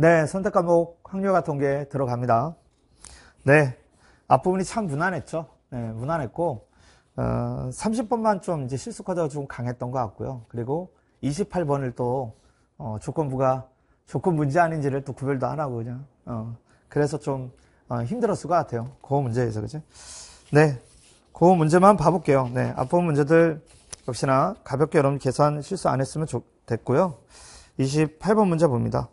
네, 선택 과목 확률과 통계 들어갑니다. 네, 앞부분이 참 무난했죠. 네, 무난했고 어, 30번만 좀 이제 실수 코드가 좀 강했던 것 같고요. 그리고 28번을 또 어, 조건부가 조건 문제 아닌지를 또 구별도 안 하고 그냥 어, 그래서 좀 어, 힘들었을 것 같아요. 그 문제에서 그죠? 네, 그 문제만 봐볼게요. 네, 앞부분 문제들 역시나 가볍게 여러분 계산 실수 안 했으면 좋, 됐고요. 28번 문제 봅니다.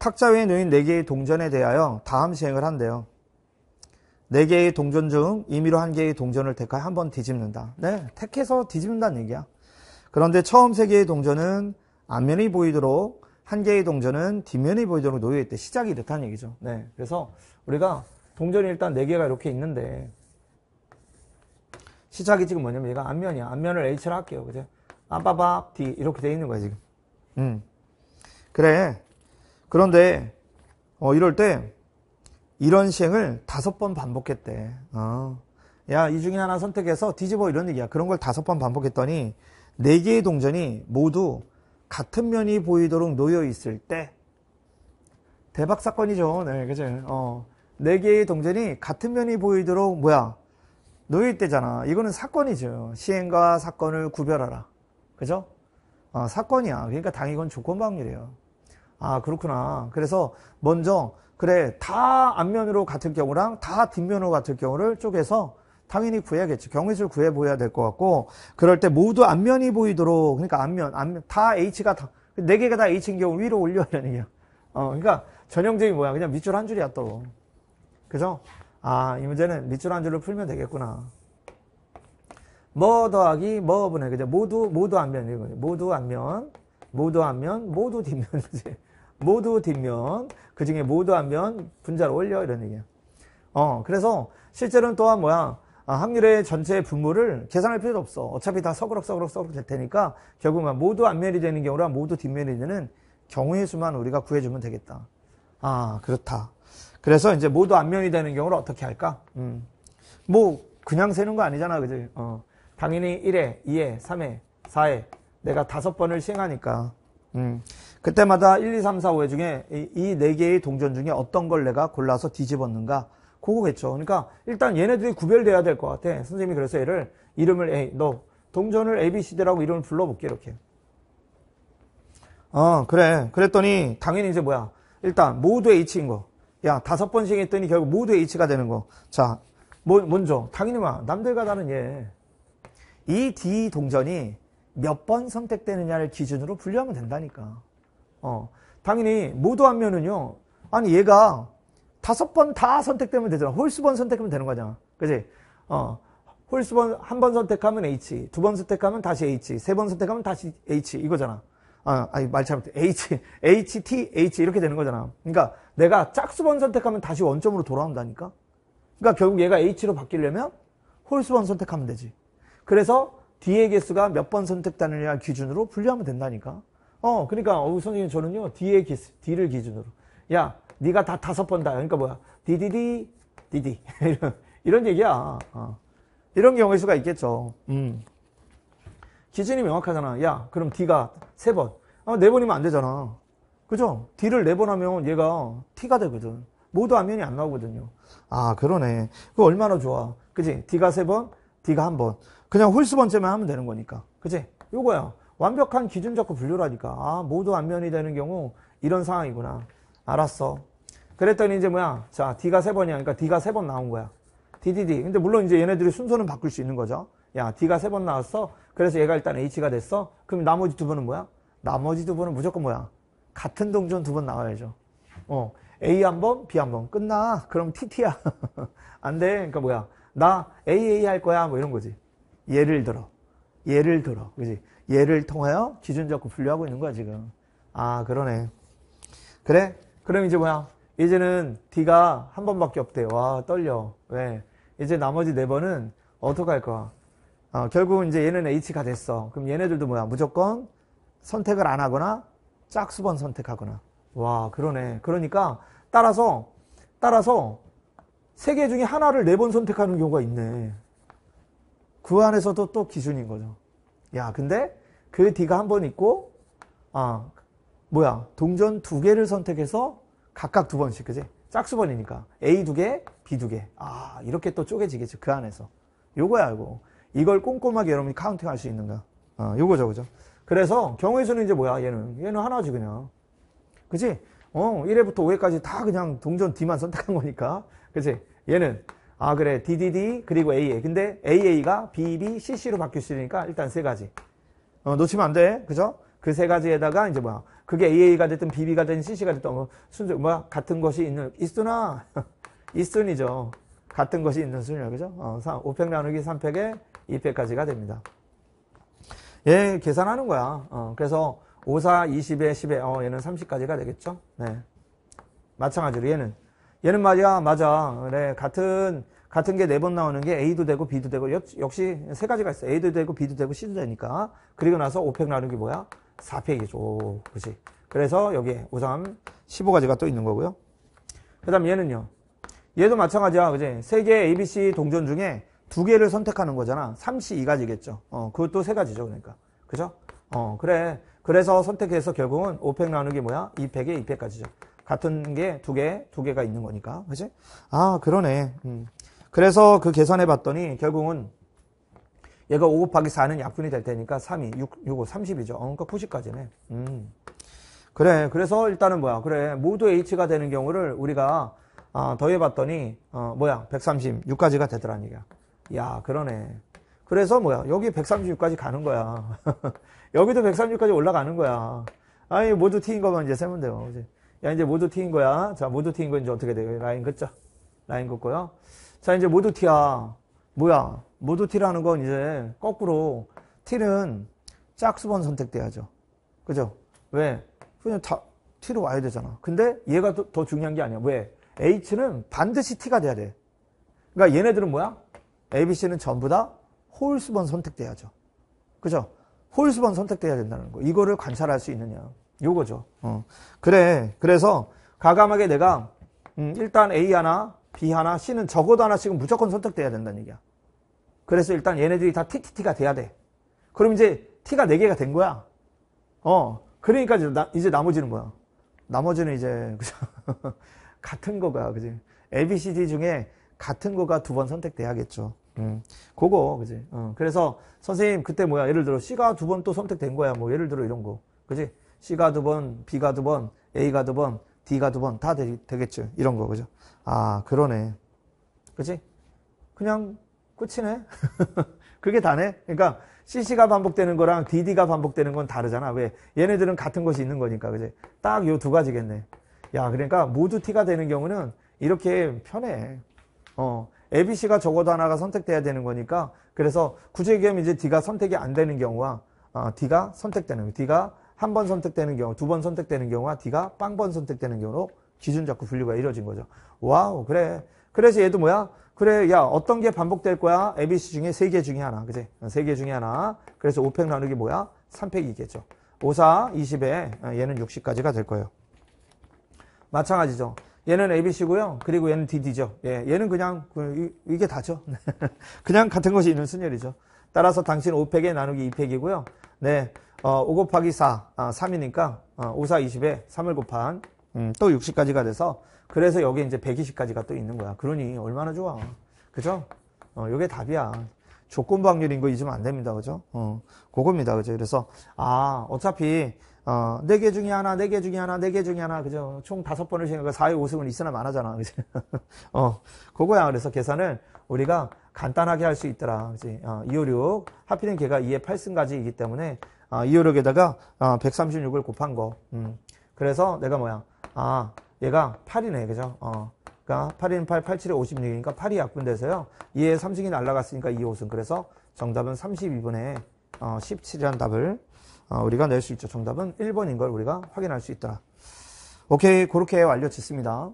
탁자 위에 놓인 4개의 동전에 대하여 다음 시행을 한대요. 4개의 동전 중 임의로 1개의 동전을 택하여 한 번 뒤집는다. 네, 택해서 뒤집는다는 얘기야. 그런데 처음 3개의 동전은 앞면이 보이도록 한 개의 동전은 뒷면이 보이도록 놓여있대. 시작이 이렇다는 얘기죠. 네, 그래서 우리가 동전이 일단 4개가 이렇게 있는데 시작이 지금 뭐냐면 얘가 앞면이야. 앞면을 H로 할게요. 그죠? 빰빠밥 아, 뒤 이렇게 돼 있는 거야 지금. 음. 그래. 그런데 어, 이럴 때 이런 시행을 다섯 번 반복했대. 어. 야, 이 중에 하나 선택해서 뒤집어 이런 얘기야. 그런 걸 다섯 번 반복했더니 네 개의 동전이 모두 같은 면이 보이도록 놓여 있을 때 대박 사건이죠. 네, 그죠. 어. 네 개의 동전이 같은 면이 보이도록 뭐야? 놓여 있대잖아. 이거는 사건이죠. 시행과 사건을 구별하라. 그죠? 어, 사건이야. 그러니까 당이건 연히 조건방률이에요. 아, 그렇구나. 그래서 먼저, 그래, 다 앞면으로 같을 경우랑 다 뒷면으로 같을 경우를 쪼개서 당연히 구해야겠죠. 경위수를 구해 보야될 것 같고, 그럴 때 모두 앞면이 보이도록, 그러니까 앞면, 앞면, 다 H가 다, 네 개가 다 H인 경우 위로 올려야되는 거기야 어, 그러니까 전형적인 뭐야. 그냥 밑줄 한 줄이야, 또. 그죠? 아, 이 문제는 밑줄 한 줄을 풀면 되겠구나. 뭐 더하기 뭐 분의 그죠? 모두 모두 앞면 이거 모두 앞면, 모두 앞면, 모두 뒷면 이제 모두 뒷면, 그 중에 모두 앞면 분자를 올려 이런 얘기야. 어, 그래서 실제로는 또한 뭐야? 아, 확률의 전체 분모를 계산할 필요도 없어. 어차피 다 서그럭 서그럭 서그럭 될 테니까 결국은 모두 앞면이 되는 경우랑 모두 뒷면이 되는 경우의 수만 우리가 구해주면 되겠다. 아, 그렇다. 그래서 이제 모두 앞면이 되는 경우를 어떻게 할까? 음. 뭐 그냥 세는 거 아니잖아, 그지? 어. 당연히 1회, 2회, 3회, 4회 내가 다섯 번을 시행하니까. 음. 그때마다 1, 2, 3, 4, 5회 중에 이 네 개의 동전 중에 어떤 걸 내가 골라서 뒤집었는가 그거겠죠. 그러니까 일단 얘네들이 구별돼야 될 것 같아. 선생님이 그래서 얘를 이름을 A, 너 동전을 ABCD라고 이름을 불러볼게 이렇게. 어 그래. 그랬더니 당연히 이제 뭐야. 일단 모두 H인 거. 야 다섯 번씩 했더니 결국 모두 H가 되는 거. 자 뭐, 먼저 당연히 뭐야? 남들과 다른 얘. 예. 이 D 동전이 몇 번 선택되느냐를 기준으로 분류하면 된다니까. 어, 당연히 모두 하면은요. 아니 얘가 다섯 번 다 선택되면 되잖아. 홀수번 선택하면 되는 거잖아. 그지? 어, 홀수번 한 번 선택하면 H, 두 번 선택하면 다시 H, 세 번 선택하면 다시 H 이거잖아. 아, 아니 말 잘못해. H, H, T, H 이렇게 되는 거잖아. 그러니까 내가 짝수번 선택하면 다시 원점으로 돌아온다니까. 그러니까 결국 얘가 H로 바뀌려면 홀수번 선택하면 되지. 그래서 d 의 개수가 몇 번 선택되느냐 기준으로 분류하면 된다니까. 어, 그러니까 어, 선생님 저는요 D의 기수 D를 기준으로 야 네가 다 다섯 번다 그러니까 뭐야 디디디 디디 이런 이런 얘기야. 어. 이런 경우일 수가 있겠죠. 음. 기준이 명확하잖아. 야 그럼 D가 세 번, 아, 네 번이면 안 되잖아. 그죠? D를 네 번 하면 얘가 T가 되거든. 모두 안면이 안 나오거든요. 아 그러네. 그 얼마나 좋아. 그지? D가 세 번, D가 한 번. 그냥 홀수 번째만 하면 되는 거니까. 그지? 요거야. 완벽한 기준 잡고 분류를하니까 아, 모두 안면이 되는 경우 이런 상황이구나. 알았어. 그랬더니 이제 뭐야? 자, D가 세 번이야. 그러니까 D가 세 번 나온 거야. DDD. 근데 물론 이제 얘네들이 순서는 바꿀 수 있는 거죠. 야, D가 세 번 나왔어. 그래서 얘가 일단 H가 됐어. 그럼 나머지 두 번은 뭐야? 나머지 두 번은 무조건 뭐야? 같은 동전 두 번 나와야죠. 어. A 한 번, B 한 번. 끝나. 그럼 TT야. 안 돼. 그러니까 뭐야? 나 AA 할 거야. 뭐 이런 거지. 예를 들어. 예를 들어. 그지? 얘를 통하여 기준잡고 분류하고 있는 거야 지금 아 그러네 그래 그럼 이제 뭐야 이제는 D가 한 번밖에 없대 와 떨려 왜 이제 나머지 네 번은 어떻게 할 거야 어, 결국은 이제 얘는 H가 됐어 그럼 얘네들도 뭐야 무조건 선택을 안 하거나 짝수번 선택하거나 와 그러네 그러니까 따라서 따라서 세 개 중에 하나를 네 번 선택하는 경우가 있네 그 안에서도 또 기준인 거죠 야 근데 그뒤가한번 있고 아 뭐야 동전 두 개를 선택해서 각각 두 번씩 그지 짝수번이니까 A 두 개, B 두 개. 아 이렇게 또쪼개지겠지그 안에서. 요거야 이거. 이걸 꼼꼼하게 여러분이 카운팅할 수 있는가. 아 요거죠 그죠. 그래서 경우의 수는 이제 뭐야 얘는 얘는 하나지 그냥. 그지? 어 1회부터 5회까지 다 그냥 동전 D만 선택한 거니까. 그지? 얘는 아 그래 DDD 그리고 AA. 근데 AA가 BB, CC로 바뀔 수 있으니까 일단 세 가지. 어, 놓치면 안 돼. 그죠? 그 세 가지에다가 이제 뭐야. 그게 AA가 됐든 BB가 됐든 CC가 됐든 뭐 순수 뭐 같은 것이 있는 있으나 있순이죠. 같은 것이 있는 순이라 그죠? 어, 3, 5팩 나누기 3팩에 2팩까지가 됩니다. 예, 계산하는 거야. 어, 그래서 5, 4, 20에 10에 어, 얘는 30까지가 되겠죠? 네. 마찬가지로 얘는 얘는 맞아. 맞아. 그래. 같은 같은 게 네 번 나오는 게 A도 되고 B도 되고 역시 세 가지가 있어. A도 되고 B도 되고 C도 되니까. 그리고 나서 5팩 나누기 뭐야? 4팩이죠. 그렇지. 그래서 여기에 우선 15가지가 또 있는 거고요. 그 다음 얘는요. 얘도 마찬가지야. 그지? 세 개의 ABC 동전 중에 두 개를 선택하는 거잖아. 3시 2가지겠죠. 어, 그것도 세 가지죠. 그러니까. 그죠? 어, 그래. 그래서 선택해서 결국은 5팩 나누기 뭐야? 2팩에 2팩까지죠. 같은 게 두 개, 두 개가 있는 거니까. 그지? 아, 그러네. 음. 그래서 그 계산해 봤더니 결국은 얘가 5 곱하기 4는 약분이 될 테니까 3이 6, 6, 30이죠. 어, 그러니까 90까지네. 음. 그래. 그래서 일단은 뭐야. 그래. 모두 H가 되는 경우를 우리가 어, 더해봤더니 어, 뭐야. 136까지가 되더란 얘기야. 야 그러네. 그래서 뭐야. 여기 136까지 가는 거야. 여기도 136까지 올라가는 거야. 아니 모두 T인 거만 이제 세면 돼요. 이제. 야 이제 모두 T인 거야. 자 모두 T인 거 이제 어떻게 돼요? 라인 긋자. 라인 긋고요. 자 이제 모두 티야 뭐야 모두 T라는 건 이제 거꾸로 티는 짝수번 선택돼야죠 그죠 왜 그냥 다 T로 와야 되잖아 근데 얘가 더, 더 중요한 게 아니야 왜 H는 반드시 T가 돼야 돼 그러니까 얘네들은 뭐야 ABC는 전부 다 홀수번 선택돼야죠 그죠 홀수번 선택돼야 된다는 거 이거를 관찰할 수 있느냐 요거죠 어. 그래 그래서 과감하게 내가 음, 일단 A 하나 B 하나, C는 적어도 하나씩은 무조건 선택돼야 된다는 얘기야. 그래서 일단 얘네들이 다 TTT가 돼야 돼. 그럼 이제 T가 4개가 된 거야. 어, 그러니까 이제, 나, 이제 나머지는 뭐야? 나머지는 이제, 그죠? 같은 거가, 그지? A, B, C, D 중에 같은 거가 두 번 선택돼야겠죠. 음, 그거, 그지? 어, 그래서 선생님, 그때 뭐야? 예를 들어 C가 두 번 또 선택된 거야. 뭐, 예를 들어 이런 거. 그지? C가 두 번, B가 두 번, A가 두 번, D가 두 번 다 되겠죠. 이런 거, 그죠? 아, 그러네. 그지? 그냥 끝이네. 그게 다네. 그러니까 CC가 반복되는 거랑 DD가 반복되는 건 다르잖아. 왜? 얘네들은 같은 것이 있는 거니까. 그지? 딱요 두 가지겠네. 야, 그러니까 모두 T가 되는 경우는 이렇게 편해. 어. ABC가 적어도 하나가 선택돼야 되는 거니까 그래서 구제 얘기하면 이제 D가 선택이 안 되는 경우와 어, D가 선택되는 D가 한번 선택되는 경우, 두 번 선택되는 경우와 D가 빵번 선택되는 경우로 기준 잡고 분류가 이루어진 거죠. 와우, 그래. 그래서 얘도 뭐야? 그래, 야, 어떤 게 반복될 거야? ABC 중에 세 개 중에 하나. 그지? 세개 중에 하나. 그래서 5팩 나누기 뭐야? 3팩이겠죠. 5, 4, 20에 어, 얘는 60까지가 될 거예요. 마찬가지죠. 얘는 ABC고요. 그리고 얘는 DD죠. 예, 얘는 그냥 그, 이게 다죠. 그냥 같은 것이 있는 순열이죠. 따라서 당신 5팩에 나누기 2팩이고요. 네. 어, 5 곱하기 4, 아, 3이니까 어, 5, 4, 20에 3을 곱한 음, 또 60까지가 돼서 그래서 여기 이제 120까지가 또 있는 거야. 그러니 얼마나 좋아. 그죠? 어, 요게 답이야. 조건부 확률인 거 잊으면 안 됩니다. 그죠? 어, 그겁니다. 그죠? 그래서, 아, 어차피, 어, 4개 중에 하나, 4개 중에 하나, 4개 중에 하나, 그죠? 총 5번을 생각하 4의 5승은 있으나 많아잖아. 그죠? 어, 그거야. 그래서 계산을 우리가 간단하게 할 수 있더라. 그지? 어, 256, 하필은 걔가 2의 8승까지이기 때문에 아, 2호력에다가 아, 136을 곱한 거. 음. 그래서 내가 뭐야? 아, 얘가 8이네. 그죠? 어. 그러니까 8인 8, 8, 7에 56이니까 8이 약분돼서요. 2에 3승이 날라갔으니까 2호승. 그래서 정답은 32분의 어, 17이라는 답을 어, 우리가 낼 수 있죠. 정답은 1번인 걸 우리가 확인할 수 있다. 오케이. 그렇게 완료 짓습니다.